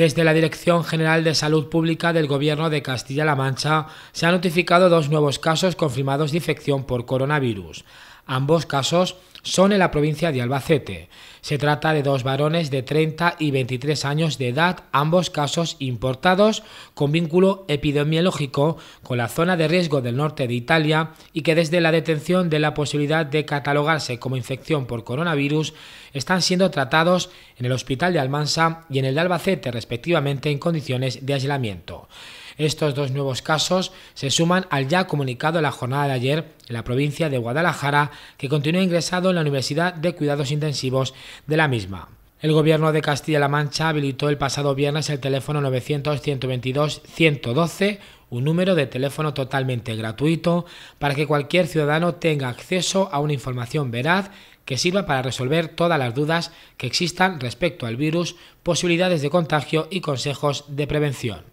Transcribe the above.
Desde la Dirección General de Salud Pública del Gobierno de Castilla-La Mancha se han notificado dos nuevos casos confirmados de infección por coronavirus. Ambos casos son en la provincia de Albacete. Se trata de dos varones de 30 y 23 años de edad, ambos casos importados con vínculo epidemiológico con la zona de riesgo del norte de Italia y que desde la detención de la posibilidad de catalogarse como infección por coronavirus están siendo tratados en el hospital de Almansa y en el de Albacete respectivamente en condiciones de aislamiento. Estos dos nuevos casos se suman al ya comunicado la jornada de ayer en la provincia de Guadalajara, que continúa ingresado en la Universidad de Cuidados Intensivos de la misma. El gobierno de Castilla-La Mancha habilitó el pasado viernes el teléfono 900-122-112, un número de teléfono totalmente gratuito, para que cualquier ciudadano tenga acceso a una información veraz que sirva para resolver todas las dudas que existan respecto al virus, posibilidades de contagio y consejos de prevención.